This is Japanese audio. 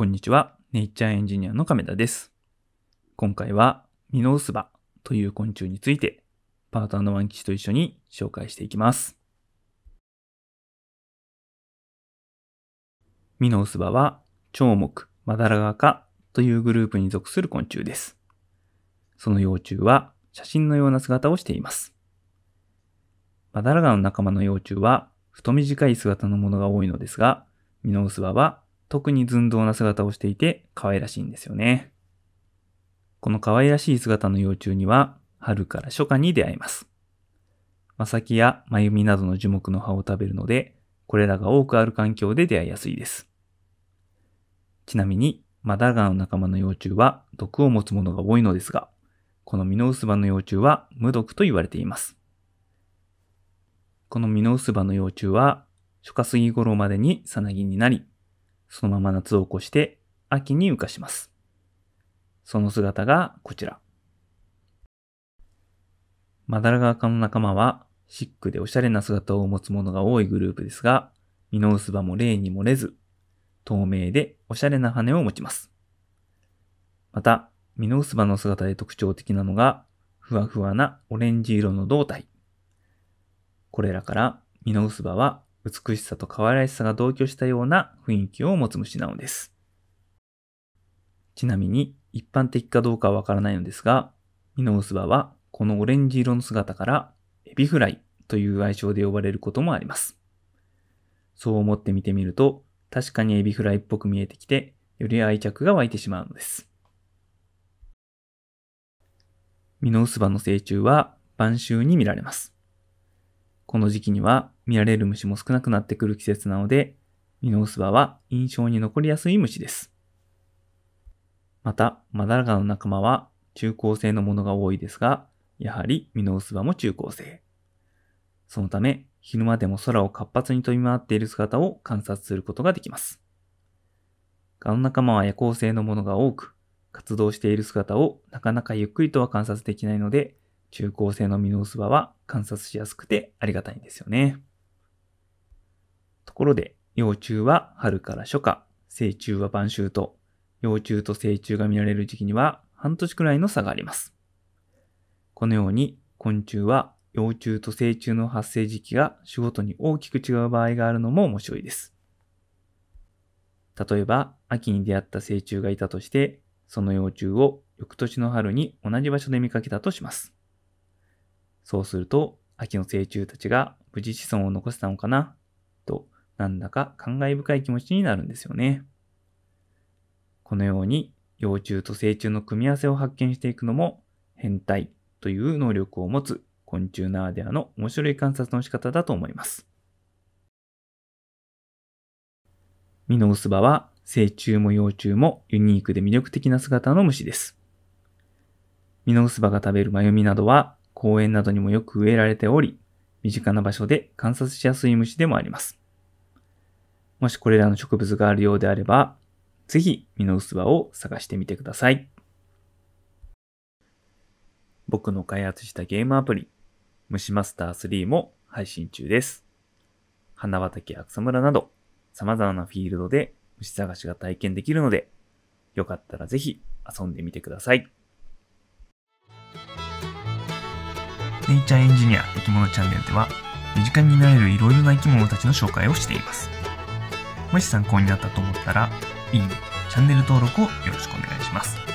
こんにちは。ネイチャーエンジニアの亀田です。今回はミノウスバという昆虫についてパートナーのワンキチと一緒に紹介していきます。ミノウスバは蝶目マダラガ科というグループに属する昆虫です。その幼虫は写真のような姿をしています。マダラガの仲間の幼虫は太短い姿のものが多いのですが、ミノウスバは特に寸胴な姿をしていて可愛らしいんですよね。この可愛らしい姿の幼虫には春から初夏に出会います。マサキやマユミなどの樹木の葉を食べるので、これらが多くある環境で出会いやすいです。ちなみに、マダガの仲間の幼虫は毒を持つものが多いのですが、このミノウスバの幼虫は無毒と言われています。このミノウスバの幼虫は、初夏過ぎ頃までにサナギになり、そのまま夏を越して秋に羽化します。その姿がこちら。マダラガアカの仲間はシックでおしゃれな姿を持つものが多いグループですが、ミノウスバも例に漏れず、透明でおしゃれな羽を持ちます。また、ミノウスバの姿で特徴的なのが、ふわふわなオレンジ色の胴体。これらからミノウスバは美しさと可愛らしさが同居したような雰囲気を持つ虫なのです。ちなみに、一般的かどうかはわからないのですが、ミノウスバはこのオレンジ色の姿からエビフライという愛称で呼ばれることもあります。そう思って見てみると、確かにエビフライっぽく見えてきて、より愛着が湧いてしまうのです。ミノウスバの成虫は晩秋に見られます。この時期には見られる虫も少なくなってくる季節なので、ミノウスバは印象に残りやすい虫です。また、マダラガの仲間は中高生のものが多いですが、やはりミノウスバも中高生。そのため、昼間でも空を活発に飛び回っている姿を観察することができます。ガの仲間は夜行性のものが多く、活動している姿をなかなかゆっくりとは観察できないので、中高生のミノウスバは観察しやすくてありがたいんですよね。ところで、幼虫は春から初夏、成虫は晩秋と、幼虫と成虫が見られる時期には半年くらいの差があります。このように昆虫は幼虫と成虫の発生時期が種ごとに大きく違う場合があるのも面白いです。例えば、秋に出会った成虫がいたとして、その幼虫を翌年の春に同じ場所で見かけたとします。そうすると、秋の成虫たちが無事子孫を残せたのかな、と、なんだか感慨深い気持ちになるんですよね。このように、幼虫と成虫の組み合わせを発見していくのも、変態という能力を持つ昆虫ならではの面白い観察の仕方だと思います。ミノウスバは成虫も幼虫もユニークで魅力的な姿の虫です。ミノウスバが食べるマユミなどは公園などにもよく植えられており、身近な場所で観察しやすい虫でもあります。もしこれらの植物があるようであれば、ぜひ身の薄葉を探してみてください。僕の開発したゲームアプリ、虫マスター3も配信中です。花畑や草むらなど、様々なフィールドで虫探しが体験できるので、よかったらぜひ遊んでみてください。ネイチャーエンジニア生き物チャンネルでは、身近になれるいろいろな生き物たちの紹介をしています。もし参考になったと思ったら、いいね、チャンネル登録をよろしくお願いします。